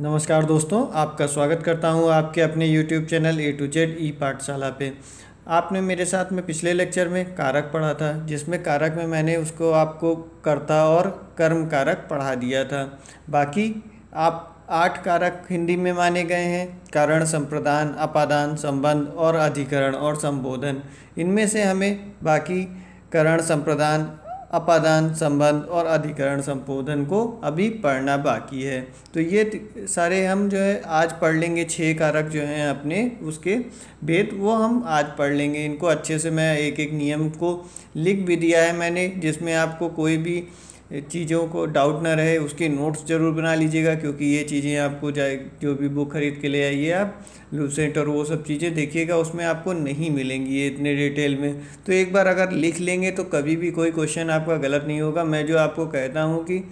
नमस्कार दोस्तों आपका स्वागत करता हूं आपके अपने YouTube channel A to Z e Pathshala पे आपने मेरे साथ में पिछले लेक्चर में कारक पढ़ा था जिसमें कारक में मैंने उसको आपको कर्ता और कर्म कारक पढ़ा दिया था बाकी आप आठ कारक हिंदी में माने गए हैं कारण संप्रदान अपादान संबंध और अधिकरण और संबोधन इनमें से हमें बाकी करण संप्रदान अपादान संबंध और अधिकरण संबोधन को अभी पढ़ना बाकी है तो ये सारे हम जो है आज पढ़ लेंगे छः कारक जो हैं अपने उसके भेद वो हम आज पढ़ लेंगे इनको अच्छे से मैं एक एक नियम को लिख भी दिया है मैंने जिसमें आपको कोई भी चीज़ों को डाउट ना रहे उसके नोट्स ज़रूर बना लीजिएगा क्योंकि ये चीज़ें आपको जाए जो भी बुक खरीद के ले आइए आप लूसेंट और वो सब चीज़ें देखिएगा उसमें आपको नहीं मिलेंगी ये इतने डिटेल में तो एक बार अगर लिख लेंगे तो कभी भी कोई क्वेश्चन आपका गलत नहीं होगा मैं जो आपको कहता हूँ कि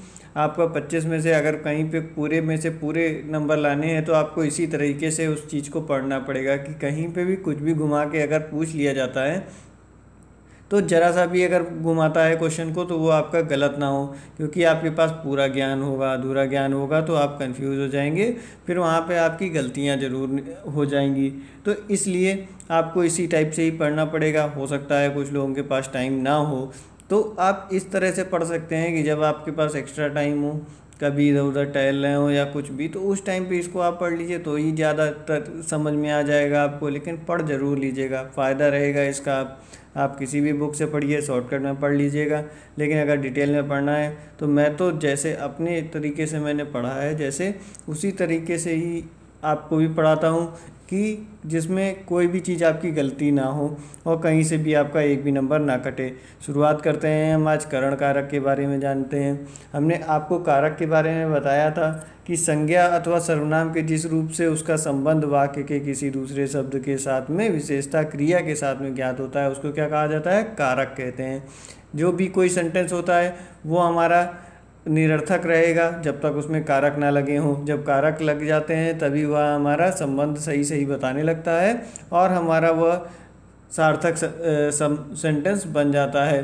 आपका पच्चीस में से अगर कहीं पे पूरे में से पूरे नंबर लाने हैं तो आपको इसी तरीके से उस चीज़ को पढ़ना पड़ेगा कि कहीं पे भी कुछ भी घुमा के अगर पूछ लिया जाता है तो ज़रा सा भी अगर घुमाता है क्वेश्चन को तो वो आपका गलत ना हो क्योंकि आपके पास पूरा ज्ञान होगा अधूरा ज्ञान होगा तो आप कंफ्यूज हो जाएंगे फिर वहाँ पे आपकी गलतियाँ ज़रूर हो जाएंगी तो इसलिए आपको इसी टाइप से ही पढ़ना पड़ेगा हो सकता है कुछ लोगों के पास टाइम ना हो तो आप इस तरह से पढ़ सकते हैं कि जब आपके पास एक्स्ट्रा टाइम हो कभी इधर उधर टहल रहे हो या कुछ भी तो उस टाइम पे इसको आप पढ़ लीजिए तो ही ज़्यादातर समझ में आ जाएगा आपको लेकिन पढ़ ज़रूर लीजिएगा फ़ायदा रहेगा इसका आप आप किसी भी बुक से पढ़िए शॉर्टकट में पढ़ लीजिएगा लेकिन अगर डिटेल में पढ़ना है तो मैं तो जैसे अपने तरीके से मैंने पढ़ा है जैसे उसी तरीके से ही आपको भी पढ़ाता हूँ कि जिसमें कोई भी चीज़ आपकी गलती ना हो और कहीं से भी आपका एक भी नंबर ना कटे शुरुआत करते हैं हम आज करण कारक के बारे में जानते हैं हमने आपको कारक के बारे में बताया था कि संज्ञा अथवा सर्वनाम के जिस रूप से उसका संबंध वाक्य के किसी दूसरे शब्द के साथ में विशेषता क्रिया के साथ में ज्ञात होता है उसको क्या कहा जाता है कारक कहते हैं जो भी कोई सेंटेंस होता है वो हमारा निरर्थक रहेगा जब तक उसमें कारक ना लगे हों जब कारक लग जाते हैं तभी वह हमारा संबंध सही सही बताने लगता है और हमारा वह सार्थक सेंटेंस बन जाता है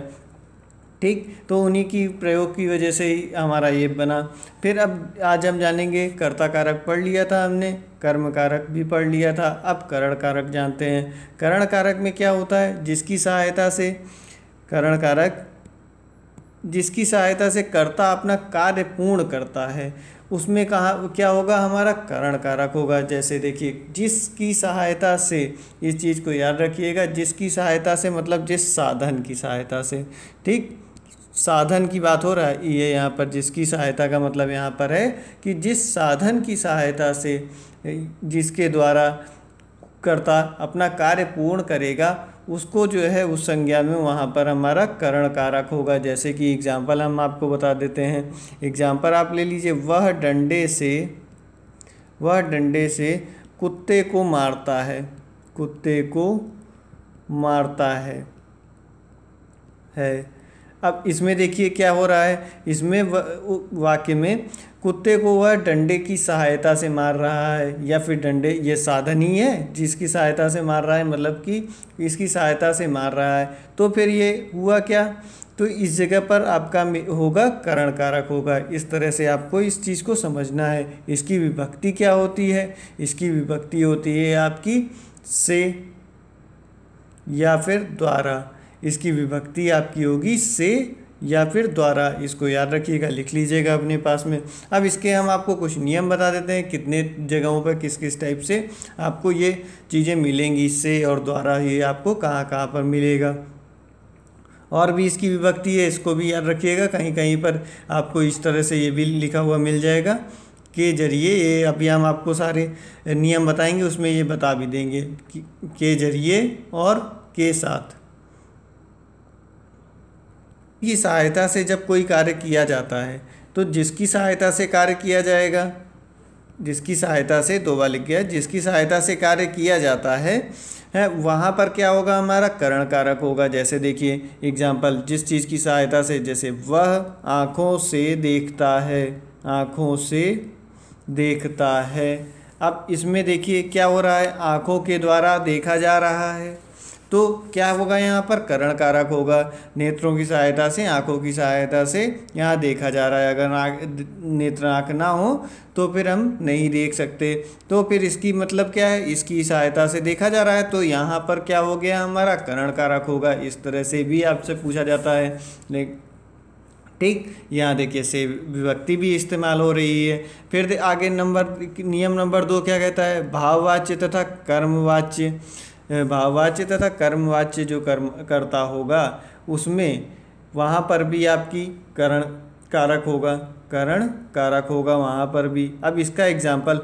ठीक तो उन्हीं की प्रयोग की वजह से ही हमारा ये बना फिर अब आज हम जानेंगे कर्ता कारक पढ़ लिया था हमने कर्म कारक भी पढ़ लिया था अब करण कारक जानते हैं करण कारक में क्या होता है जिसकी सहायता से करण कारक जिसकी सहायता से कर्ता अपना कार्य पूर्ण करता है उसमें कहा क्या होगा हमारा करण कारक होगा जैसे देखिए जिसकी सहायता से इस चीज़ को याद रखिएगा जिसकी सहायता से मतलब जिस साधन की सहायता से ठीक साधन की बात हो रहा है ये यहाँ पर जिसकी सहायता का मतलब यहाँ पर है कि जिस साधन की सहायता से जिसके द्वारा कर्ता अपना कार्य पूर्ण करेगा उसको जो है उस संज्ञा में वहाँ पर हमारा करण कारक होगा जैसे कि एग्जाम्पल हम आपको बता देते हैं एग्जाम्पल आप ले लीजिए वह डंडे से वह डंडे से कुत्ते को मारता है कुत्ते को मारता है है अब इसमें देखिए क्या हो रहा है इसमें वाक्य में कुत्ते को वह डंडे की सहायता से मार रहा है या फिर डंडे ये साधन ही है जिसकी सहायता से मार रहा है मतलब कि इसकी सहायता से मार रहा है तो फिर ये हुआ क्या तो इस जगह पर आपका होगा करण कारक होगा इस तरह से आपको इस चीज़ को समझना है इसकी विभक्ति क्या होती है इसकी विभक्ति होती है आपकी से या फिर द्वारा इसकी विभक्ति आपकी होगी से या फिर द्वारा इसको याद रखिएगा लिख लीजिएगा अपने पास में अब इसके हम आपको कुछ नियम बता देते हैं कितने जगहों पर किस किस टाइप से आपको ये चीज़ें मिलेंगी इससे और द्वारा ये आपको कहाँ कहाँ पर मिलेगा और भी इसकी विभक्ति है इसको भी याद रखिएगा कहीं कहीं पर आपको इस तरह से ये भी लिखा हुआ मिल जाएगा के जरिए ये अभी हम आपको सारे नियम बताएंगे उसमें ये बता भी देंगे के जरिए और के साथ की सहायता से जब कोई कार्य किया जाता है तो जिसकी सहायता से कार्य किया जाएगा जिसकी सहायता से दो बार लिख गया जिसकी सहायता से कार्य किया जाता है है वहाँ पर क्या होगा हमारा करण कारक होगा जैसे देखिए एग्जाम्पल जिस चीज़ की सहायता से जैसे वह आँखों से देखता है आँखों से देखता है अब इसमें देखिए क्या हो रहा है आँखों के द्वारा देखा जा रहा है तो क्या होगा यहाँ पर करण कारक होगा नेत्रों की सहायता से आँखों की सहायता से यहाँ देखा जा रहा है अगर नेत्र आँख ना हो तो फिर हम नहीं देख सकते तो फिर इसकी मतलब क्या है इसकी सहायता से देखा जा रहा है तो यहाँ पर क्या हो गया हमारा करण कारक होगा इस तरह से भी आपसे पूछा जाता है ठीक यहाँ देखिए से विभक्ति भी इस्तेमाल हो रही है फिर आगे नंबर नियम नंबर दो क्या कहता है भाववाच्य तथा कर्मवाच्य भाववाच्य तथा कर्मवाच्य जो कर्म करता होगा उसमें वहाँ पर भी आपकी करण कारक होगा करण कारक होगा वहाँ पर भी अब इसका एग्जाम्पल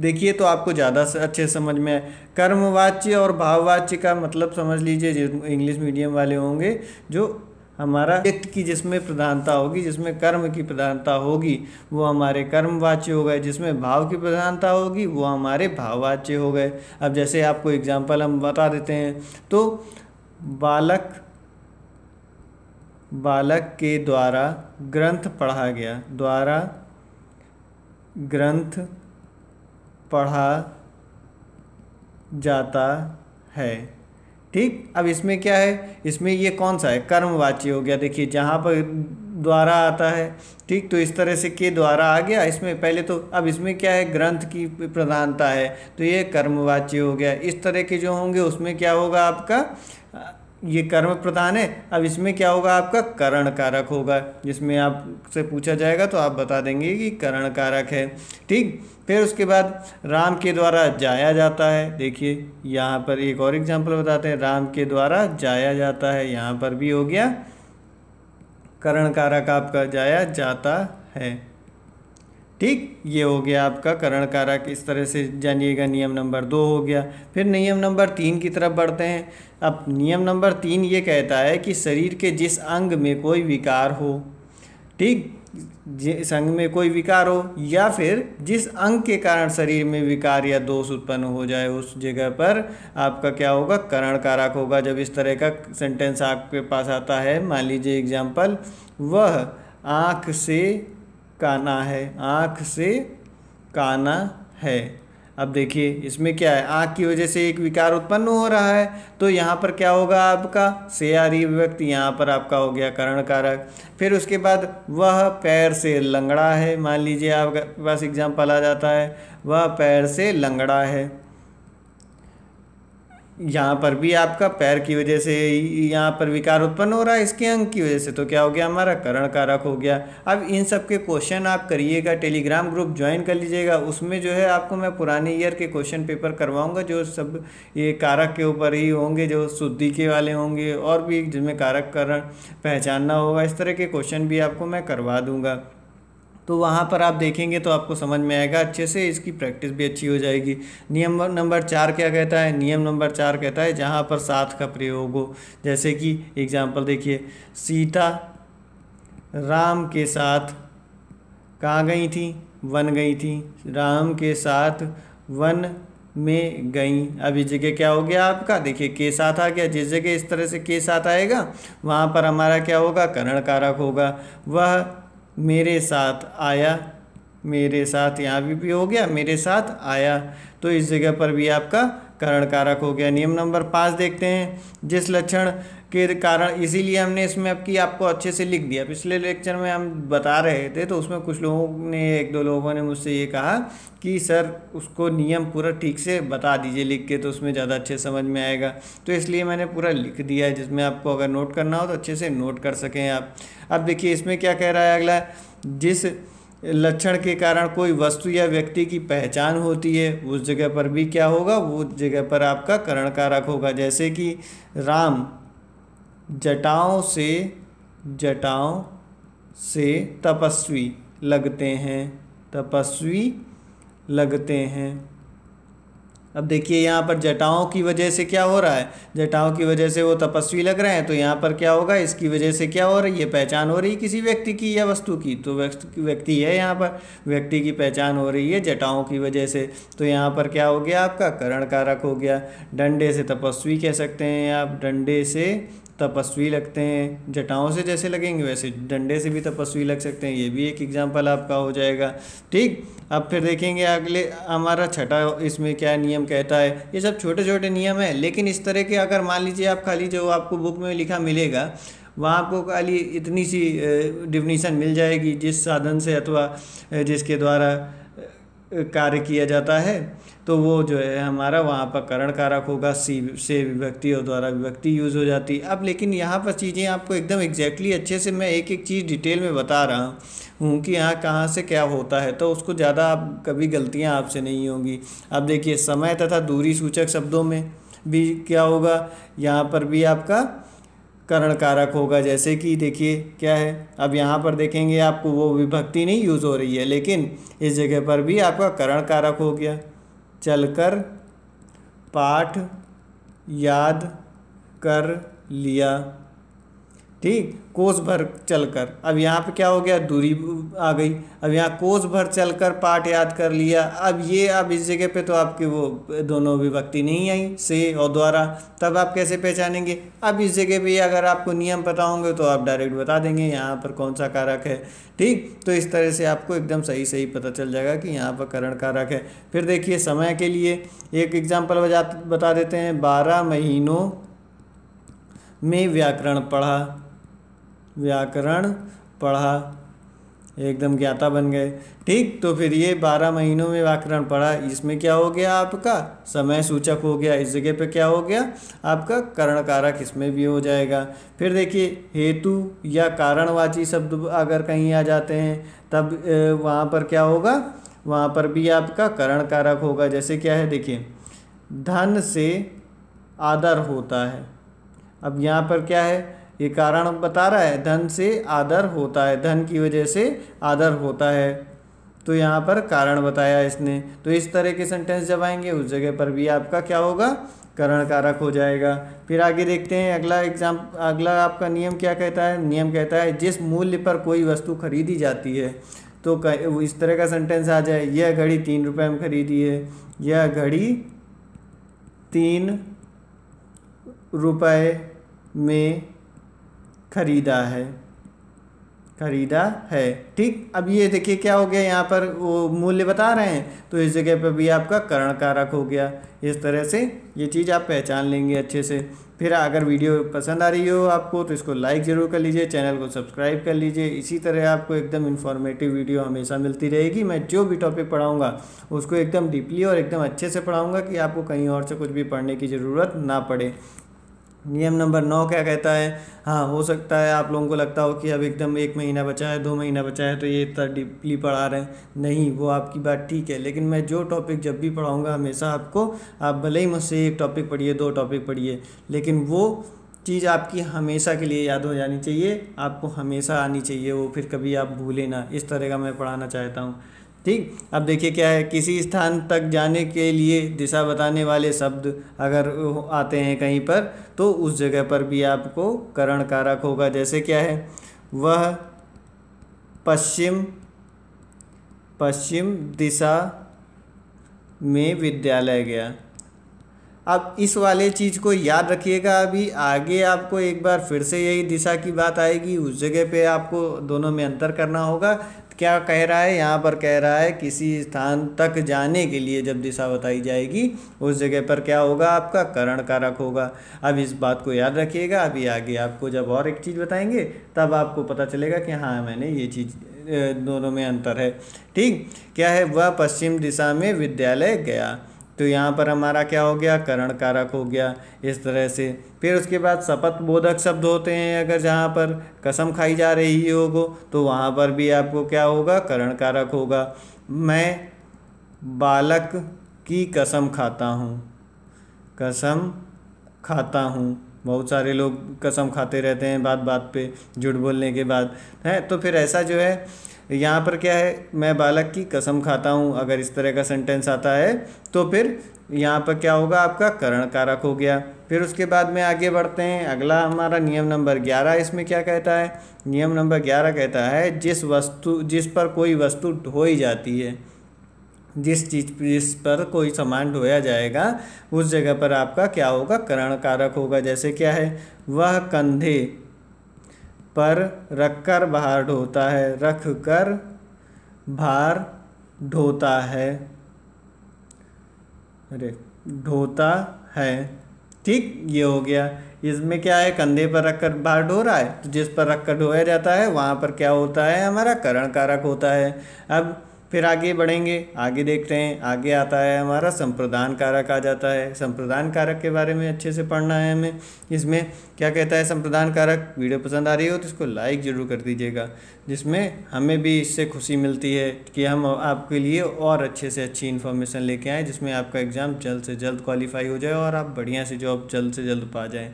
देखिए तो आपको ज़्यादा अच्छे समझ में आए कर्मवाच्य और भाववाच्य का मतलब समझ लीजिए जो इंग्लिश मीडियम वाले होंगे जो हमारा व्यक्त की जिसमें प्रधानता होगी जिसमें कर्म की प्रधानता होगी वो हमारे कर्मवाच्य हो गए जिसमें भाव की प्रधानता होगी वो हमारे भाववाच्य हो गए अब जैसे आपको एग्जाम्पल हम बता देते हैं तो बालक बालक के द्वारा ग्रंथ पढ़ा गया द्वारा ग्रंथ पढ़ा जाता है ठीक अब इसमें क्या है इसमें ये कौन सा है कर्मवाच्य हो गया देखिए जहाँ पर द्वारा आता है ठीक तो इस तरह से के द्वारा आ गया इसमें पहले तो अब इसमें क्या है ग्रंथ की प्रधानता है तो ये कर्मवाच्य हो गया इस तरह के जो होंगे उसमें क्या होगा आपका ये कर्म प्रधान है अब इसमें क्या होगा आपका करण कारक होगा जिसमें आपसे पूछा जाएगा तो आप बता देंगे कि करण कारक है ठीक फिर उसके बाद राम के द्वारा जाया जाता है देखिए यहाँ पर एक और एग्जाम्पल बताते हैं राम के द्वारा जाया जाता है यहाँ पर भी हो गया करण कारक आपका जाया जाता है ठीक ये हो गया आपका करण कारक इस तरह से जानिएगा नियम नंबर दो हो गया फिर नियम नंबर तीन की तरफ बढ़ते हैं अब नियम नंबर तीन ये कहता है कि शरीर के जिस अंग में कोई विकार हो ठीक जिस अंग में कोई विकार हो या फिर जिस अंग के कारण शरीर में विकार या दोष उत्पन्न हो जाए उस जगह पर आपका क्या होगा करण कारक होगा जब इस तरह का सेंटेंस आपके पास आता है मान लीजिए एग्जाम्पल वह आँख से काना है आँख से काना है अब देखिए इसमें क्या है आँख की वजह से एक विकार उत्पन्न हो रहा है तो यहाँ पर क्या होगा आपका से सेयारी व्यक्ति यहाँ पर आपका हो गया करण कारक फिर उसके बाद वह पैर से लंगड़ा है मान लीजिए आपके पास एग्जाम्पल आ जाता है वह पैर से लंगड़ा है यहाँ पर भी आपका पैर की वजह से यहाँ पर विकार उत्पन्न हो रहा है इसके अंग की वजह से तो क्या हो गया हमारा करण कारक हो गया अब इन सब के क्वेश्चन आप करिएगा टेलीग्राम ग्रुप ज्वाइन कर लीजिएगा उसमें जो है आपको मैं पुराने ईयर के क्वेश्चन पेपर करवाऊँगा जो सब ये कारक के ऊपर ही होंगे जो शुद्धि के वाले होंगे और भी जिनमें कारक करण पहचानना होगा इस तरह के क्वेश्चन भी आपको मैं करवा दूँगा तो वहाँ पर आप देखेंगे तो आपको समझ में आएगा अच्छे से इसकी प्रैक्टिस भी अच्छी हो जाएगी नियम नंबर चार क्या कहता है नियम नंबर चार कहता है जहाँ पर साथ का प्रयोग हो जैसे कि एग्जाम्पल देखिए सीता राम के साथ कहाँ गई थी वन गई थी राम के साथ वन में गई अब इस जगह क्या हो गया आपका देखिए के साथ आ गया जिस जगह इस तरह से के साथ आएगा वहाँ पर हमारा क्या होगा करण कारक होगा वह मेरे साथ आया मेरे साथ यहाँ भी, भी हो गया मेरे साथ आया तो इस जगह पर भी आपका करण कारक हो गया नियम नंबर पाँच देखते हैं जिस लक्षण के कारण इसीलिए हमने इसमें अब कि आपको अच्छे से लिख दिया पिछले लेक्चर में हम बता रहे थे तो उसमें कुछ लोगों ने एक दो लोगों ने मुझसे ये कहा कि सर उसको नियम पूरा ठीक से बता दीजिए लिख के तो उसमें ज़्यादा अच्छे समझ में आएगा तो इसलिए मैंने पूरा लिख दिया है जिसमें आपको अगर नोट करना हो तो अच्छे से नोट कर सकें आप अब देखिए इसमें क्या कह रहा है अगला जिस लक्षण के कारण कोई वस्तु या व्यक्ति की पहचान होती है उस जगह पर भी क्या होगा वो जगह पर आपका करण कारक होगा जैसे कि राम जटाओं से जटाओं से तपस्वी लगते हैं तपस्वी लगते हैं अब देखिए यहाँ पर जटाओं की वजह से क्या हो रहा है जटाओं की वजह से वो तपस्वी लग रहे हैं तो यहाँ पर क्या होगा इसकी वजह से क्या हो रही है पहचान हो रही है किसी व्यक्ति की या वस्तु की तो व्यक्ति है यहाँ पर व्यक्ति की पहचान हो रही है जटाओं की वजह से तो यहाँ पर क्या हो गया आपका करण कारक हो गया डंडे से तपस्वी कह सकते हैं आप डंडे से तपस्वी लगते हैं जटाओं से जैसे लगेंगे वैसे डंडे से भी तपस्वी लग सकते हैं ये भी एक एग्जाम्पल आपका हो जाएगा ठीक अब फिर देखेंगे अगले हमारा छठा इसमें क्या नियम कहता है ये सब छोटे छोटे नियम हैं लेकिन इस तरह के अगर मान लीजिए आप खाली जो आपको बुक में लिखा मिलेगा वहाँ आपको खाली इतनी सी डिफिनीशन मिल जाएगी जिस साधन से अथवा जिसके द्वारा कार्य किया जाता है तो वो जो है हमारा वहाँ पर करण कारक होगा सी से विभक्ति और द्वारा विभक्ति यूज़ हो जाती है अब लेकिन यहाँ पर चीज़ें आपको एकदम एग्जैक्टली अच्छे से मैं एक एक चीज़ डिटेल में बता रहा हूँ कि यहाँ कहाँ से क्या होता है तो उसको ज़्यादा आप कभी गलतियाँ आपसे नहीं होंगी अब देखिए समय तथा दूरी सूचक शब्दों में भी क्या होगा यहाँ पर भी आपका करण कारक होगा जैसे कि देखिए क्या है अब यहाँ पर देखेंगे आपको वो विभक्ति नहीं यूज़ हो रही है लेकिन इस जगह पर भी आपका करण कारक हो गया चलकर पाठ याद कर लिया ठीक कोस भर चलकर अब यहाँ पे क्या हो गया दूरी आ गई अब यहाँ कोस भर चलकर पाठ याद कर लिया अब ये अब इस जगह पे तो आपकी वो दोनों विभक्ति नहीं आई से और द्वारा तब आप कैसे पहचानेंगे अब इस जगह पे अगर आपको नियम पता होंगे तो आप डायरेक्ट बता देंगे यहाँ पर कौन सा कारक है ठीक तो इस तरह से आपको एकदम सही सही पता चल जाएगा कि यहाँ पर करण कारक है फिर देखिए समय के लिए एक एग्जाम्पल बता देते हैं बारह महीनों में व्याकरण पढ़ा व्याकरण पढ़ा एकदम ज्ञाता बन गए ठीक तो फिर ये बारह महीनों में व्याकरण पढ़ा इसमें क्या हो गया आपका समय सूचक हो गया इस जगह पे क्या हो गया आपका करण कारक इसमें भी हो जाएगा फिर देखिए हेतु या कारणवाची शब्द अगर कहीं आ जाते हैं तब वहाँ पर क्या होगा वहाँ पर भी आपका करण कारक होगा जैसे क्या है देखिए धन से आदर होता है अब यहाँ पर क्या है ये कारण बता रहा है धन से आदर होता है धन की वजह से आदर होता है तो यहाँ पर कारण बताया इसने तो इस तरह के सेंटेंस जब आएंगे उस जगह पर भी आपका क्या होगा करण कारक हो जाएगा फिर आगे देखते हैं अगला एग्जाम अगला आपका नियम क्या कहता है नियम कहता है जिस मूल्य पर कोई वस्तु खरीदी जाती है तो इस तरह का सेंटेंस आ जाए यह घड़ी तीन रुपये में खरीदी है यह घड़ी तीन रुपए में खरीदा है खरीदा है ठीक अब ये देखिए क्या हो गया यहाँ पर वो मूल्य बता रहे हैं तो इस जगह पर भी आपका करण कारक हो गया इस तरह से ये चीज़ आप पहचान लेंगे अच्छे से फिर अगर वीडियो पसंद आ रही हो आपको तो इसको लाइक ज़रूर कर लीजिए चैनल को सब्सक्राइब कर लीजिए इसी तरह आपको एकदम इन्फॉर्मेटिव वीडियो हमेशा मिलती रहेगी मैं जो भी टॉपिक पढ़ाऊँगा उसको एकदम डीपली और एकदम अच्छे से पढ़ाऊँगा कि आपको कहीं और से कुछ भी पढ़ने की ज़रूरत ना पड़े नियम नंबर नौ क्या कहता है हाँ हो सकता है आप लोगों को लगता हो कि अब एकदम एक महीना बचा है दो महीना बचा है तो ये इतना डीपली पढ़ा रहे हैं नहीं वो आपकी बात ठीक है लेकिन मैं जो टॉपिक जब भी पढ़ाऊँगा हमेशा आपको आप भले ही मुझसे एक टॉपिक पढ़िए दो टॉपिक पढ़िए लेकिन वो चीज़ आपकी हमेशा के लिए याद हो जानी चाहिए आपको हमेशा आनी चाहिए वो फिर कभी आप भूलें ना इस तरह का मैं पढ़ाना चाहता हूँ ठीक अब देखिए क्या है किसी स्थान तक जाने के लिए दिशा बताने वाले शब्द अगर आते हैं कहीं पर तो उस जगह पर भी आपको करण कारक होगा जैसे क्या है वह पश्चिम पश्चिम दिशा में विद्यालय गया अब इस वाले चीज़ को याद रखिएगा अभी आगे आपको एक बार फिर से यही दिशा की बात आएगी उस जगह पे आपको दोनों में अंतर करना होगा क्या कह रहा है यहाँ पर कह रहा है किसी स्थान तक जाने के लिए जब दिशा बताई जाएगी उस जगह पर क्या होगा आपका करण कारक होगा अब इस बात को याद रखिएगा अभी आगे आपको जब और एक चीज़ बताएंगे तब आपको पता चलेगा कि हाँ मैंने ये चीज़ दोनों में अंतर है ठीक क्या है वह पश्चिम दिशा में विद्यालय गया तो यहाँ पर हमारा क्या हो गया करण कारक हो गया इस तरह से फिर उसके बाद शपथ बोधक शब्द होते हैं अगर जहाँ पर कसम खाई जा रही गो तो वहाँ पर भी आपको क्या होगा करण कारक होगा मैं बालक की कसम खाता हूँ कसम खाता हूँ बहुत सारे लोग कसम खाते रहते हैं बात बात पे झूठ बोलने के बाद हैं तो फिर ऐसा जो है यहाँ पर क्या है मैं बालक की कसम खाता हूँ अगर इस तरह का सेंटेंस आता है तो फिर यहाँ पर क्या होगा आपका करण कारक हो गया फिर उसके बाद में आगे बढ़ते हैं अगला हमारा नियम नंबर ग्यारह इसमें क्या कहता है नियम नंबर ग्यारह कहता है जिस वस्तु जिस पर कोई वस्तु ढोई जाती है जिस चीज जिस पर कोई सामान ढोया जाएगा उस जगह पर आपका क्या होगा करण कारक होगा जैसे क्या है वह कंधे पर रखकर भार ढोता है रख कर भार ढोता है अरे ढोता है ठीक ये हो गया इसमें क्या है कंधे पर रखकर भार ढो रहा है तो जिस पर रखकर ढोया जाता है वहाँ पर क्या होता है हमारा करण कारक होता है अब फिर आगे बढ़ेंगे आगे देखते हैं आगे आता है हमारा संप्रदान कारक आ जाता है संप्रदान कारक के बारे में अच्छे से पढ़ना है हमें इसमें क्या कहता है संप्रदान कारक वीडियो पसंद आ रही हो तो इसको लाइक ज़रूर कर दीजिएगा जिसमें हमें भी इससे खुशी मिलती है कि हम आपके लिए और अच्छे से अच्छी इन्फॉर्मेशन लेके आएँ जिसमें आपका एग्ज़ाम जल्द से जल्द क्वालिफाई हो जाए और आप बढ़िया से जॉब जल्द से जल्द पा जाएँ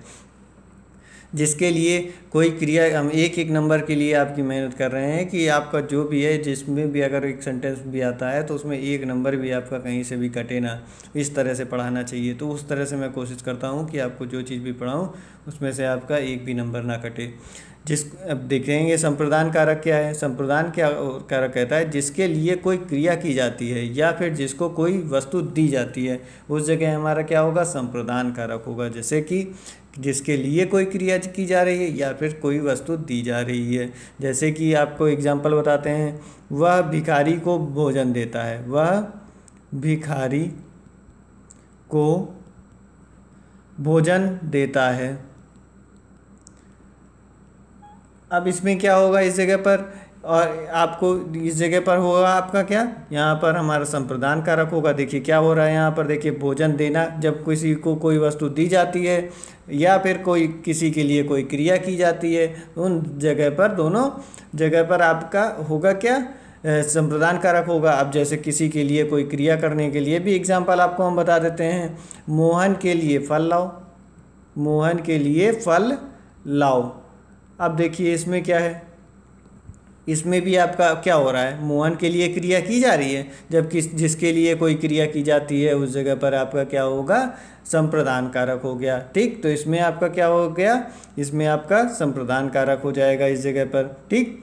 जिसके लिए कोई क्रिया हम एक एक नंबर के लिए आपकी मेहनत कर रहे हैं कि आपका जो भी है जिसमें भी अगर एक सेंटेंस भी आता है तो उसमें एक नंबर भी आपका कहीं से भी कटे ना इस तरह से पढ़ाना चाहिए तो उस तरह से मैं कोशिश करता हूँ कि आपको जो चीज़ भी पढ़ाऊँ उसमें से आपका एक भी नंबर ना कटे जिस अब देखेंगे संप्रदान कारक क्या है संप्रदान क्या कारक कहता है जिसके लिए कोई क्रिया की जाती है या फिर जिसको कोई वस्तु दी जाती है उस जगह हमारा क्या होगा संप्रदान कारक होगा जैसे कि जिसके लिए कोई क्रिया की जा रही है या फिर कोई वस्तु दी जा रही है जैसे कि आपको एग्जाम्पल बताते हैं वह भिखारी को भोजन देता है वह भिखारी को भोजन देता है अब इसमें क्या होगा इस जगह पर और आपको इस जगह पर होगा आपका क्या यहाँ पर हमारा संप्रदान कारक होगा देखिए क्या हो रहा है यहाँ पर देखिए भोजन देना जब किसी को कोई वस्तु दी जाती है या फिर कोई किसी के लिए कोई क्रिया की जाती है उन जगह पर दोनों जगह पर आपका होगा क्या संप्रदान कारक होगा अब जैसे किसी के लिए कोई क्रिया करने के लिए भी एग्जाम्पल आपको हम बता देते हैं मोहन के लिए फल लाओ मोहन के लिए फल लाओ अब देखिए इसमें क्या है इसमें भी आपका क्या हो रहा है मोहन के लिए क्रिया की जा रही है जबकि जिसके लिए कोई क्रिया की जाती है उस जगह पर आपका क्या होगा संप्रदान कारक हो गया ठीक तो इसमें आपका क्या हो गया इसमें आपका संप्रदान कारक हो जाएगा इस जगह पर ठीक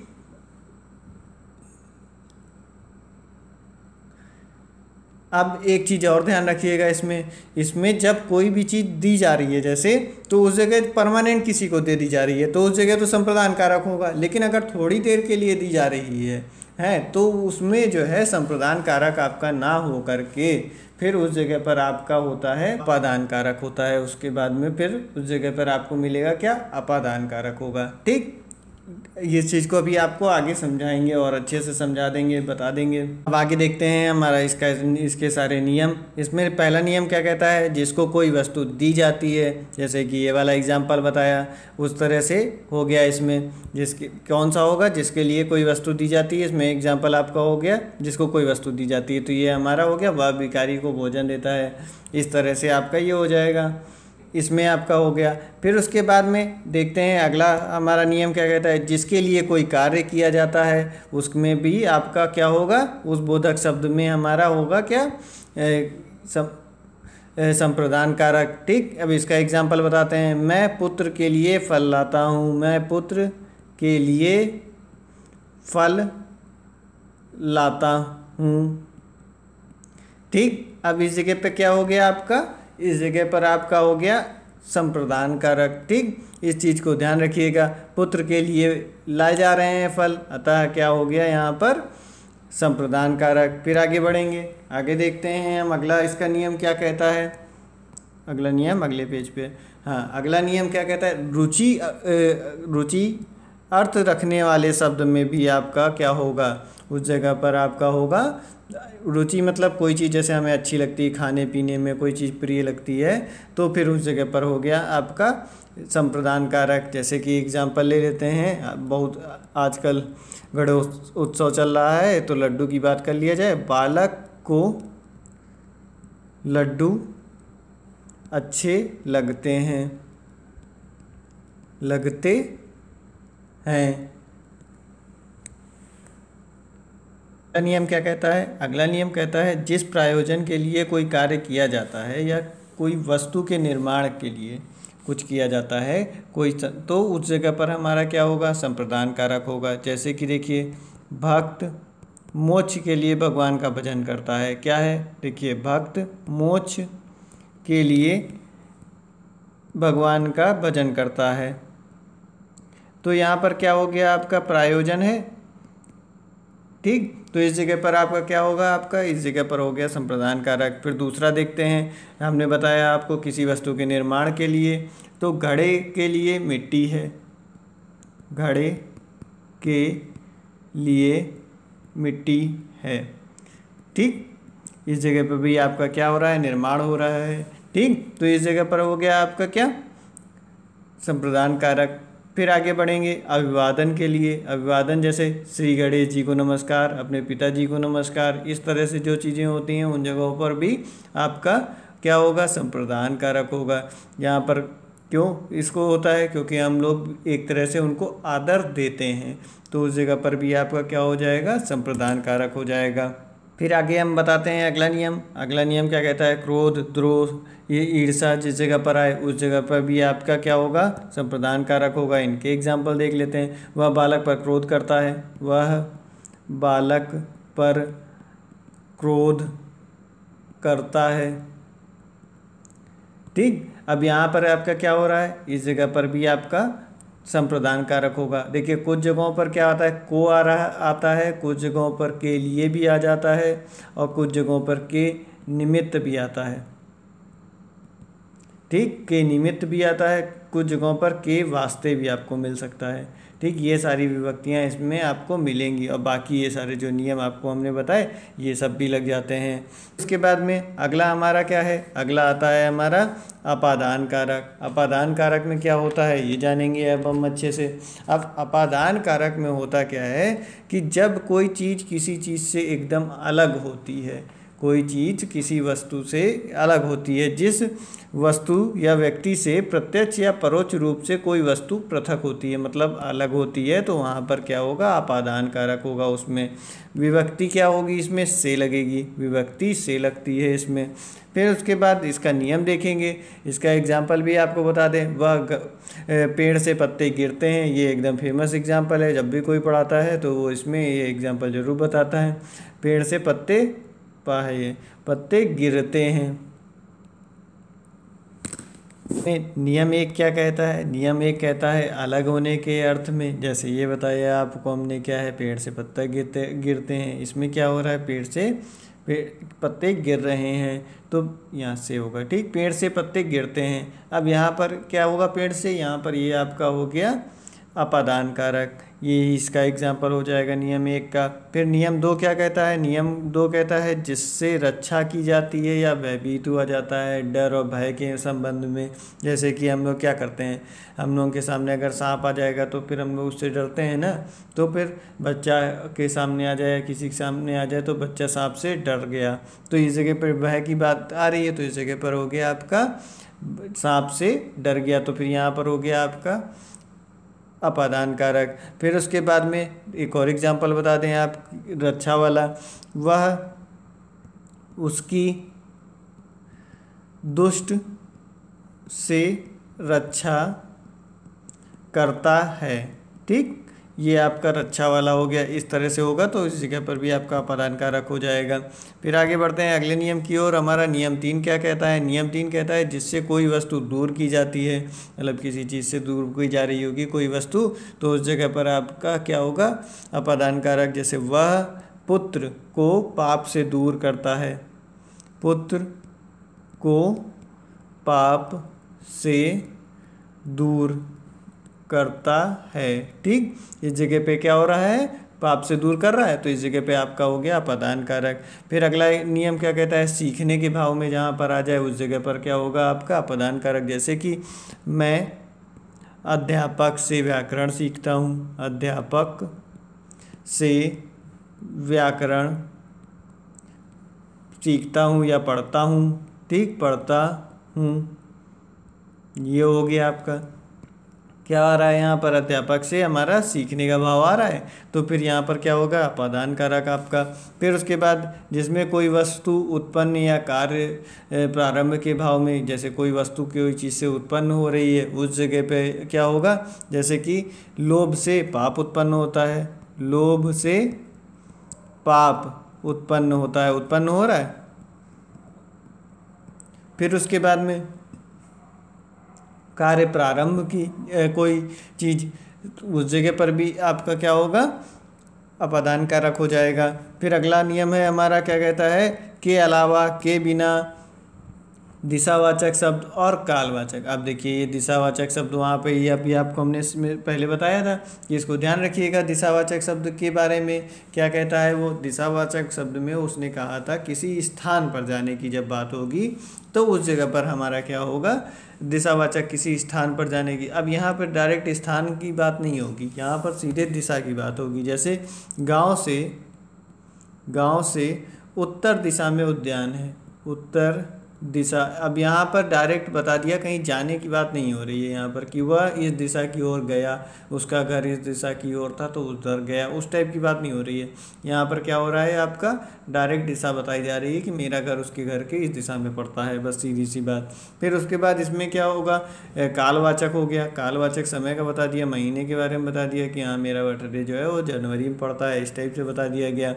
अब एक चीज़ और ध्यान रखिएगा इसमें इसमें जब कोई भी चीज़ दी जा रही है जैसे तो उस जगह परमानेंट किसी को दे दी जा रही है तो उस जगह तो संप्रदान कारक होगा लेकिन अगर थोड़ी देर के लिए दी जा रही है है तो उसमें जो है संप्रदान कारक आपका ना हो करके फिर उस जगह पर आपका होता है अपादान कारक होता है उसके बाद में फिर उस जगह पर आपको मिलेगा क्या अपादान कारक होगा ठीक इस चीज़ को अभी आपको आगे समझाएंगे और अच्छे से समझा देंगे बता देंगे अब आगे देखते हैं हमारा इसका इसके सारे नियम इसमें पहला नियम क्या कहता है जिसको कोई वस्तु दी जाती है जैसे कि ये वाला एग्जाम्पल बताया उस तरह से हो गया इसमें जिसके कौन सा होगा जिसके लिए कोई वस्तु दी जाती है इसमें एग्जाम्पल आपका हो गया जिसको कोई वस्तु दी जाती है तो ये हमारा हो गया वह भिकारी को भोजन देता है इस तरह से आपका ये हो जाएगा इसमें आपका हो गया फिर उसके बाद में देखते हैं अगला हमारा नियम क्या कहता है जिसके लिए कोई कार्य किया जाता है उसमें भी आपका क्या होगा उस बोधक शब्द में हमारा होगा क्या ए, संप्रदान कारक ठीक अब इसका एग्जाम्पल बताते हैं मैं पुत्र के लिए फल लाता हूँ मैं पुत्र के लिए फल लाता हूँ ठीक अब इस जगह पे क्या हो गया आपका इस जगह पर आपका हो गया संप्रदान कारक ठीक इस चीज़ को ध्यान रखिएगा पुत्र के लिए लाए जा रहे हैं फल अतः क्या हो गया यहाँ पर संप्रदान कारक फिर आगे बढ़ेंगे आगे देखते हैं हम अगला इसका नियम क्या कहता है अगला नियम अगले पेज पे हाँ अगला नियम क्या कहता है रुचि रुचि अर्थ रखने वाले शब्द में भी आपका क्या होगा उस जगह पर आपका होगा रुचि मतलब कोई चीज़ जैसे हमें अच्छी लगती है खाने पीने में कोई चीज़ प्रिय लगती है तो फिर उस जगह पर हो गया आपका संप्रदान कारक जैसे कि एग्जाम्पल ले लेते हैं बहुत आजकल गढ़ उत्सव चल रहा है तो लड्डू की बात कर लिया जाए बालक को लड्डू अच्छे लगते हैं लगते हैं अगला नियम क्या कहता है अगला नियम कहता है जिस प्रायोजन के लिए कोई कार्य किया जाता है या कोई वस्तु के निर्माण के लिए कुछ किया जाता है कोई तो उस जगह पर हमारा क्या होगा संप्रदान कारक होगा जैसे कि देखिए भक्त मोक्ष के लिए भगवान का भजन करता है क्या है देखिए भक्त मोक्ष के लिए भगवान का भजन करता है तो यहाँ पर क्या हो गया आपका प्रायोजन है ठीक तो इस जगह पर आपका क्या होगा आपका इस जगह पर हो गया संप्रदान कारक फिर दूसरा देखते हैं हमने बताया आपको किसी वस्तु के निर्माण के लिए तो घड़े के लिए मिट्टी है घड़े के लिए मिट्टी है ठीक इस जगह पर भी आपका क्या हो रहा है निर्माण हो रहा है ठीक तो इस जगह पर हो गया आपका क्या संप्रदान कारक फिर आगे बढ़ेंगे अभिवादन के लिए अभिवादन जैसे श्री गणेश जी को नमस्कार अपने पिताजी को नमस्कार इस तरह से जो चीज़ें होती हैं उन जगहों पर भी आपका क्या होगा संप्रदान कारक होगा यहाँ पर क्यों इसको होता है क्योंकि हम लोग एक तरह से उनको आदर देते हैं तो उस जगह पर भी आपका क्या हो जाएगा संप्रदान कारक हो जाएगा फिर आगे हम बताते हैं अगला नियम अगला नियम क्या कहता है क्रोध द्रोह ये ईर्षा जिस जगह पर आए उस जगह पर भी आपका क्या होगा संप्रदान कारक होगा इनके एग्जाम्पल देख लेते हैं वह बालक पर क्रोध करता है वह बालक पर क्रोध करता है ठीक अब यहाँ पर आपका क्या हो रहा है इस जगह पर भी आपका संप्रदान कारक होगा देखिए कुछ जगहों पर क्या आता है को आ रहा आता है कुछ जगहों पर के लिए भी आ जाता है और कुछ जगहों पर के निमित्त भी आता है ठीक के निमित्त भी आता है कुछ जगहों पर के वास्ते भी आपको मिल सकता है ठीक ये सारी विभक्तियाँ इसमें आपको मिलेंगी और बाकी ये सारे जो नियम आपको हमने बताए ये सब भी लग जाते हैं उसके बाद में अगला हमारा क्या है अगला आता है हमारा अपादान कारक अपादान कारक में क्या होता है ये जानेंगे अब हम अच्छे से अब अपादान कारक में होता क्या है कि जब कोई चीज़ किसी चीज़ से एकदम अलग होती है कोई चीज़ किसी वस्तु से अलग होती है जिस वस्तु या व्यक्ति से प्रत्यक्ष या परोक्ष रूप से कोई वस्तु पृथक होती है मतलब अलग होती है तो वहाँ पर क्या होगा आपादान कारक होगा उसमें विभक्ति क्या होगी इसमें से लगेगी विभक्ति से लगती है इसमें फिर उसके बाद इसका नियम देखेंगे इसका एग्जाम्पल भी आपको बता दें वह पेड़ से पत्ते गिरते हैं ये एकदम फेमस एग्जाम्पल है जब भी कोई पढ़ाता है तो वो इसमें ये एग्जाम्पल ज़रूर बताता है पेड़ से पत्ते पा है ये पत्ते गिरते हैं नियम एक क्या कहता है नियम एक कहता है अलग होने के अर्थ में जैसे ये बताया आपको हमने क्या है पेड़ से पत्ते गिरते गिरते हैं इसमें क्या हो रहा है पेड़ से पेड़ पत्ते गिर रहे हैं तो यहाँ से होगा ठीक पेड़ से पत्ते गिरते हैं अब यहाँ पर क्या होगा पेड़ से यहाँ पर ये आपका हो गया अपादान कारक ये इसका एग्जाम्पल हो जाएगा नियम एक का फिर नियम दो क्या कहता है नियम दो कहता है जिससे रक्षा की जाती है या भयभीत हुआ जाता है डर और भय के संबंध में जैसे कि हम लोग क्या करते हैं हम लोगों के सामने अगर सांप आ जाएगा तो फिर हम लोग उससे डरते हैं ना तो फिर बच्चा के सामने आ जाए किसी के सामने आ जाए तो बच्चा सांप से डर गया तो इस जगह पर भय की बात आ रही है तो इस जगह पर हो गया आपका सांप से डर गया तो फिर यहाँ पर हो गया आपका अपादान कारक फिर उसके बाद में एक और एग्जाम्पल बता दें आप रक्षा वाला वह उसकी दुष्ट से रक्षा करता है ठीक ये आपका रक्षा वाला हो गया इस तरह से होगा तो इस जगह पर भी आपका अपादान कारक हो जाएगा फिर आगे बढ़ते हैं अगले नियम की ओर हमारा नियम तीन क्या कहता है नियम तीन कहता है जिससे कोई वस्तु दूर की जाती है मतलब किसी चीज़ से दूर की जा रही होगी कोई वस्तु तो उस जगह पर आपका क्या होगा अपादान कारक जैसे वह पुत्र को पाप से दूर करता है पुत्र को पाप से दूर करता है ठीक इस जगह पे क्या हो रहा है पाप से दूर कर रहा है तो इस जगह पे आपका हो गया अपदान कारक फिर अगला नियम क्या कहता है सीखने के भाव में जहाँ पर आ जाए उस जगह पर क्या होगा आपका अपदान कारक जैसे कि मैं अध्यापक से व्याकरण सीखता हूँ अध्यापक से व्याकरण सीखता हूँ या पढ़ता हूँ ठीक पढ़ता हूँ ये हो गया आपका क्या आ रहा है यहाँ पर अध्यापक से हमारा सीखने का भाव आ रहा है तो फिर यहाँ पर क्या होगा अपादान कारक आपका फिर उसके बाद जिसमें कोई वस्तु उत्पन्न या कार्य प्रारंभ के भाव में जैसे कोई वस्तु कोई चीज़ से उत्पन्न हो रही है उस जगह पे क्या होगा जैसे कि लोभ से पाप उत्पन्न होता है लोभ से पाप उत्पन्न होता है उत्पन्न हो रहा है फिर उसके बाद में कार्य प्रारंभ की कोई चीज़ उस जगह पर भी आपका क्या होगा अपादान कारक हो जाएगा फिर अगला नियम है हमारा क्या कहता है के अलावा के बिना दिशावाचक शब्द और कालवाचक अब देखिए ये दिशावाचक शब्द वहाँ पे ये अभी आपको हमने इसमें पहले बताया था कि इसको ध्यान रखिएगा दिशावाचक शब्द के बारे में क्या कहता है वो दिशावाचक शब्द में उसने कहा था किसी स्थान पर जाने की जब बात होगी तो उस जगह पर हमारा क्या होगा दिशावाचक किसी स्थान पर जाने की अब यहाँ पर डायरेक्ट स्थान की बात नहीं होगी यहाँ पर सीधे दिशा की बात होगी जैसे गाँव से गाँव से उत्तर दिशा में उद्यान है उत्तर दिशा अब यहाँ पर डायरेक्ट बता दिया कहीं जाने की बात नहीं हो रही है यहाँ पर कि वह इस दिशा की ओर गया उसका घर इस दिशा की ओर था तो उधर गया उस टाइप की बात नहीं हो रही है यहाँ पर क्या हो रहा है आपका डायरेक्ट दिशा बताई जा रही है कि मेरा घर उसके घर के इस दिशा में पड़ता है बस सीधी सी बात फिर उसके बाद इसमें क्या होगा कालवाचक हो गया कालवाचक समय का बता दिया महीने के बारे में बता दिया कि हाँ मेरा बर्थडे जो है वो जनवरी में पड़ता है इस टाइप से बता दिया गया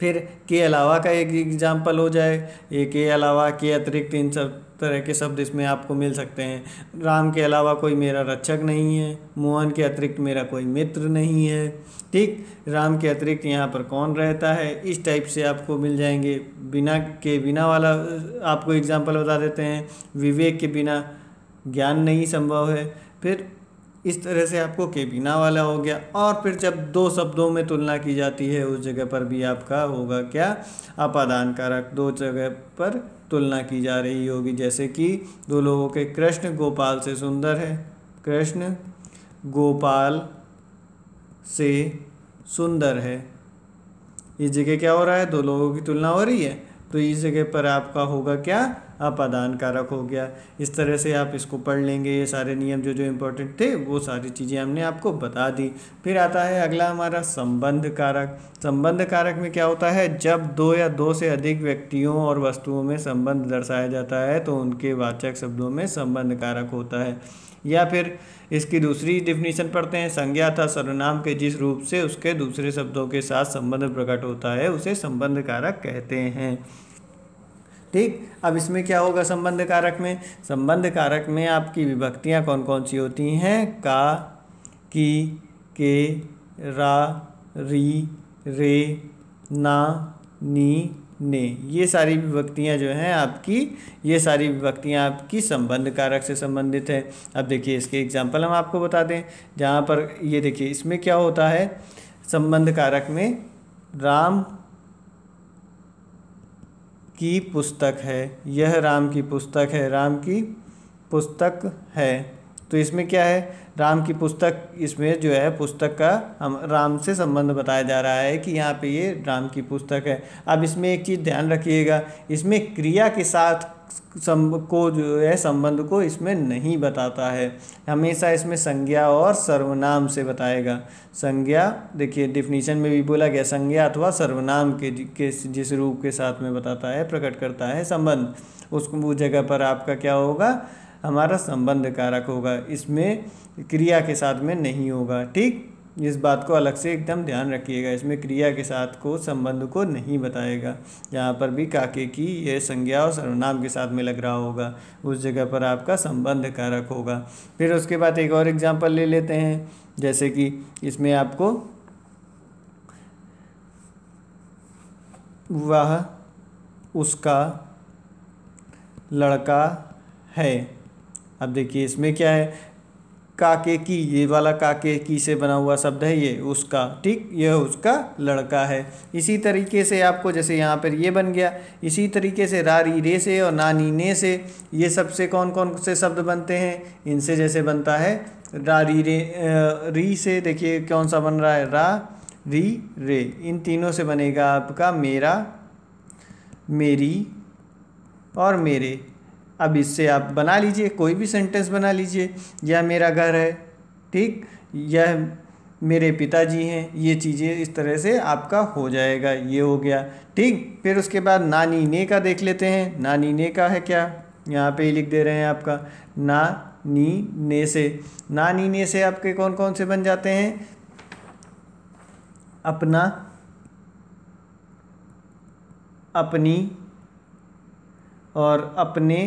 फिर के अलावा का एक एग्जाम्पल हो जाए ये के अलावा के अतिरिक्त इन सब तरह के शब्द इसमें आपको मिल सकते हैं राम के अलावा कोई मेरा रक्षक नहीं है मोहन के अतिरिक्त मेरा कोई मित्र नहीं है ठीक राम के अतिरिक्त यहाँ पर कौन रहता है इस टाइप से आपको मिल जाएंगे बिना के बिना वाला आपको एग्जाम्पल बता देते हैं विवेक के बिना ज्ञान नहीं संभव है फिर इस तरह से आपको के बिना वाला हो गया और फिर जब दो शब्दों में तुलना की जाती है उस जगह पर भी आपका होगा क्या अपादान कारक दो जगह पर तुलना की जा रही होगी जैसे कि दो लोगों के कृष्ण गोपाल से सुंदर है कृष्ण गोपाल से सुंदर है इस जगह क्या हो रहा है दो लोगों की तुलना हो रही है तो इस जगह पर आपका होगा क्या अपादान कारक हो गया इस तरह से आप इसको पढ़ लेंगे ये सारे नियम जो जो इम्पोर्टेंट थे वो सारी चीज़ें हमने आपको बता दी फिर आता है अगला हमारा संबंध कारक संबंध कारक में क्या होता है जब दो या दो से अधिक व्यक्तियों और वस्तुओं में संबंध दर्शाया जाता है तो उनके वाचक शब्दों में संबंध कारक होता है या फिर इसकी दूसरी डिफिनीशन पढ़ते हैं संज्ञा था सर्वनाम के जिस रूप से उसके दूसरे शब्दों के साथ संबंध प्रकट होता है उसे संबंध कारक कहते हैं ठीक अब इसमें क्या होगा संबंध कारक में संबंध कारक में आपकी विभक्तियाँ कौन कौन सी होती हैं का की के रा री रे ना नी ने ये सारी विभक्तियाँ जो हैं आपकी ये सारी विभक्तियाँ आपकी संबंध कारक से संबंधित है अब देखिए इसके एग्जाम्पल हम आपको बता दें जहाँ पर ये देखिए इसमें क्या होता है संबंध कारक में राम की पुस्तक है यह राम की पुस्तक है राम की पुस्तक है तो इसमें क्या है राम की पुस्तक इसमें जो है पुस्तक का हम राम से संबंध बताया जा रहा है कि यहाँ पे ये राम की पुस्तक है अब इसमें एक चीज़ ध्यान रखिएगा इसमें क्रिया के साथ सम को जो है संबंध को इसमें नहीं बताता है हमेशा इसमें संज्ञा और सर्वनाम से बताएगा संज्ञा देखिए डिफिनीशन में भी बोला गया संज्ञा अथवा सर्वनाम के, के जिस रूप के साथ में बताता है प्रकट करता है संबंध उस जगह पर आपका क्या होगा हमारा संबंध कारक होगा इसमें क्रिया के साथ में नहीं होगा ठीक इस बात को अलग से एकदम ध्यान रखिएगा इसमें क्रिया के साथ को संबंध को नहीं बताएगा यहाँ पर भी काके की यह संज्ञा और सर्वनाम के साथ में लग रहा होगा उस जगह पर आपका संबंध कारक होगा फिर उसके बाद एक और एग्जाम्पल ले लेते हैं जैसे कि इसमें आपको वह उसका लड़का है अब देखिए इसमें क्या है काके की ये वाला काके की से बना हुआ शब्द है ये उसका ठीक यह उसका लड़का है इसी तरीके से आपको जैसे यहाँ पर ये बन गया इसी तरीके से रारी रे से और नानी ने से ये सब से कौन कौन से शब्द बनते हैं इनसे जैसे बनता है रारी रे री से देखिए कौन सा बन रहा है रा री रे इन तीनों से बनेगा आपका मेरा मेरी और मेरे अब इससे आप बना लीजिए कोई भी सेंटेंस बना लीजिए यह मेरा घर है ठीक यह मेरे पिताजी हैं ये चीज़ें इस तरह से आपका हो जाएगा ये हो गया ठीक फिर उसके बाद नानी ने का देख लेते हैं नानी ने का है क्या यहाँ पे लिख दे रहे हैं आपका ना नी ने से ना नी ने से आपके कौन कौन से बन जाते हैं अपना अपनी और अपने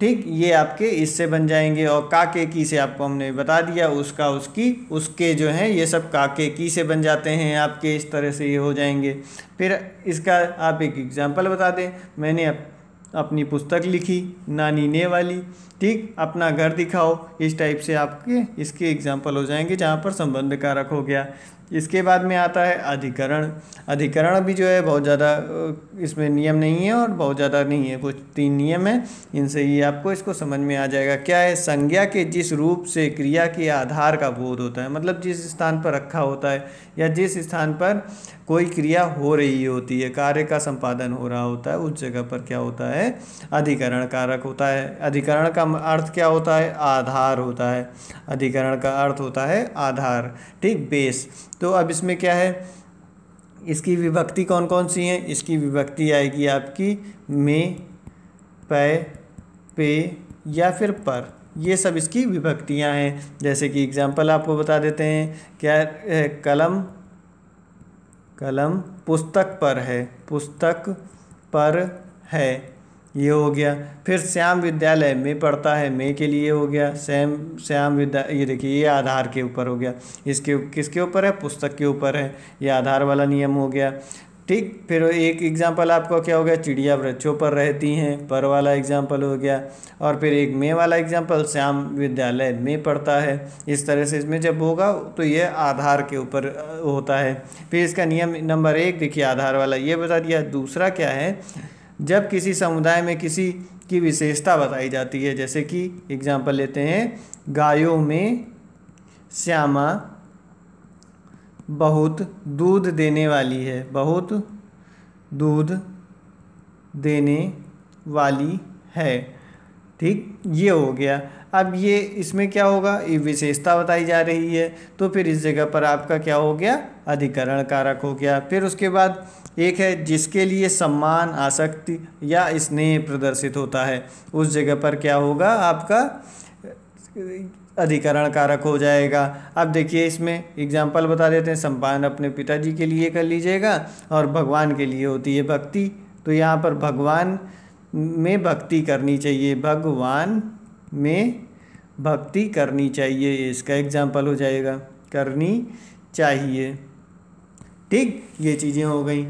ठीक ये आपके इससे बन जाएंगे और काके की से आपको हमने बता दिया उसका उसकी उसके जो हैं ये सब काके की से बन जाते हैं आपके इस तरह से ये हो जाएंगे फिर इसका आप एक एग्ज़ाम्पल बता दें मैंने अप, अपनी पुस्तक लिखी नानी ने वाली ठीक अपना घर दिखाओ इस टाइप से आपके इसके एग्ज़ाम्पल हो जाएंगे जहाँ पर संबंध कारक हो गया इसके बाद में आता है अधिकरण अधिकरण भी जो है बहुत ज़्यादा इसमें नियम नहीं है और बहुत ज़्यादा नहीं है कुछ तीन नियम है इनसे ये आपको इसको समझ में आ जाएगा क्या है संज्ञा के जिस रूप से क्रिया के आधार का बोध होता है मतलब जिस स्थान पर रखा होता है या जिस स्थान पर कोई क्रिया हो रही होती है कार्य का संपादन हो रहा होता है उस जगह पर क्या होता है अधिकरण कारक होता है अधिकरण का अर्थ क्या होता है आधार होता है अधिकरण का अर्थ होता है आधार ठीक बेस तो अब इसमें क्या है इसकी विभक्ति कौन कौन सी है इसकी विभक्ति आएगी आपकी में पै पे या फिर पर ये सब इसकी विभक्तियां हैं जैसे कि एग्जाम्पल आपको बता देते हैं क्या है? कलम कलम पुस्तक पर है पुस्तक पर है ये हो गया फिर श्याम विद्यालय में पढ़ता है मे के लिए हो गया श्याम श्याम विद्यालय ये देखिए ये आधार के ऊपर हो गया इसके किसके ऊपर है पुस्तक के ऊपर है ये आधार वाला नियम हो गया ठीक फिर एक एग्जाम्पल आपका क्या हो गया चिड़िया वृक्षों पर रहती हैं पर वाला एग्जाम्पल हो गया और फिर एक मे वाला एग्जाम्पल श्याम विद्यालय में पढ़ता है इस तरह से इसमें जब होगा तो ये आधार के ऊपर होता है फिर इसका नियम नंबर एक देखिए आधार वाला ये बता दिया दूसरा क्या है जब किसी समुदाय में किसी की विशेषता बताई जाती है जैसे कि एग्जाम्पल लेते हैं गायों में श्यामा बहुत दूध देने वाली है बहुत दूध देने वाली है ठीक ये हो गया अब ये इसमें क्या होगा ये विशेषता बताई जा रही है तो फिर इस जगह पर आपका क्या हो गया अधिकरण कारक हो गया फिर उसके बाद एक है जिसके लिए सम्मान आसक्ति या स्नेह प्रदर्शित होता है उस जगह पर क्या होगा आपका अधिकरण कारक हो जाएगा अब देखिए इसमें एग्जाम्पल बता देते हैं सम्मान अपने पिताजी के लिए कर लीजिएगा और भगवान के लिए होती है भक्ति तो यहाँ पर भगवान में भक्ति करनी चाहिए भगवान में भक्ति करनी चाहिए इसका एग्जाम्पल हो जाएगा करनी चाहिए ठीक ये चीज़ें हो गई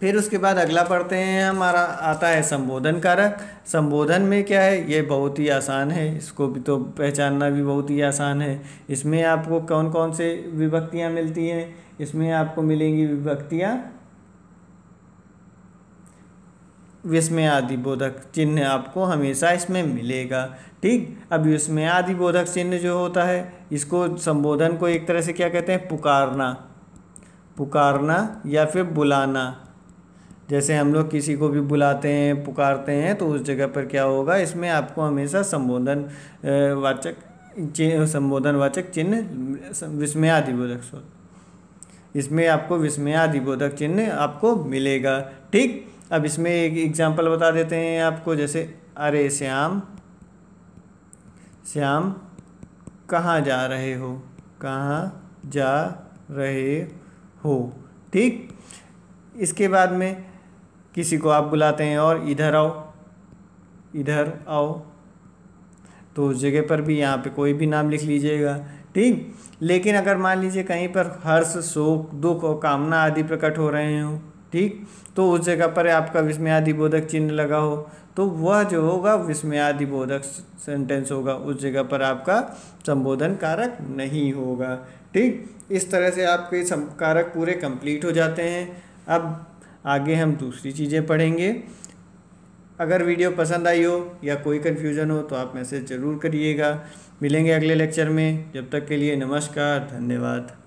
फिर उसके बाद अगला पढ़ते हैं हमारा आता है संबोधन कारक संबोधन में क्या है ये बहुत ही आसान है इसको भी तो पहचानना भी बहुत ही आसान है इसमें आपको कौन कौन से विभक्तियाँ मिलती हैं इसमें आपको मिलेंगी विभक्तियाँ विस्मय आदि बोधक चिन्ह आपको हमेशा इसमें मिलेगा ठीक अब विस्मय आदि बोधक चिन्ह जो होता है इसको संबोधन को एक तरह से क्या कहते हैं पुकारना पुकारना या फिर बुलाना जैसे हम लोग किसी को भी बुलाते हैं पुकारते हैं तो उस जगह पर क्या होगा इसमें आपको हमेशा संबोधन वाचक चिन्ह वाचक चिन्ह विस्मयादिबोधक शोध इसमें आपको विस्मयादिबोधक चिन्ह आपको मिलेगा ठीक अब इसमें एक एग्जाम्पल बता देते हैं आपको जैसे अरे श्याम श्याम कहाँ जा रहे हो कहाँ जा रहे हो ठीक इसके बाद में किसी को आप बुलाते हैं और इधर आओ इधर आओ तो उस जगह पर भी यहाँ पे कोई भी नाम लिख लीजिएगा ठीक लेकिन अगर मान लीजिए कहीं पर हर्ष शोक दुख और कामना आदि प्रकट हो रहे हो ठीक तो उस जगह पर आपका विस्मयादि बोधक चिन्ह लगा हो तो वह जो होगा विस्मयादि बोधक सेंटेंस होगा उस जगह पर आपका संबोधन कारक नहीं होगा ठीक इस तरह से आपके कारक पूरे कंप्लीट हो जाते हैं अब आगे हम दूसरी चीज़ें पढ़ेंगे अगर वीडियो पसंद आई हो या कोई कन्फ्यूज़न हो तो आप मैसेज ज़रूर करिएगा मिलेंगे अगले लेक्चर में जब तक के लिए नमस्कार धन्यवाद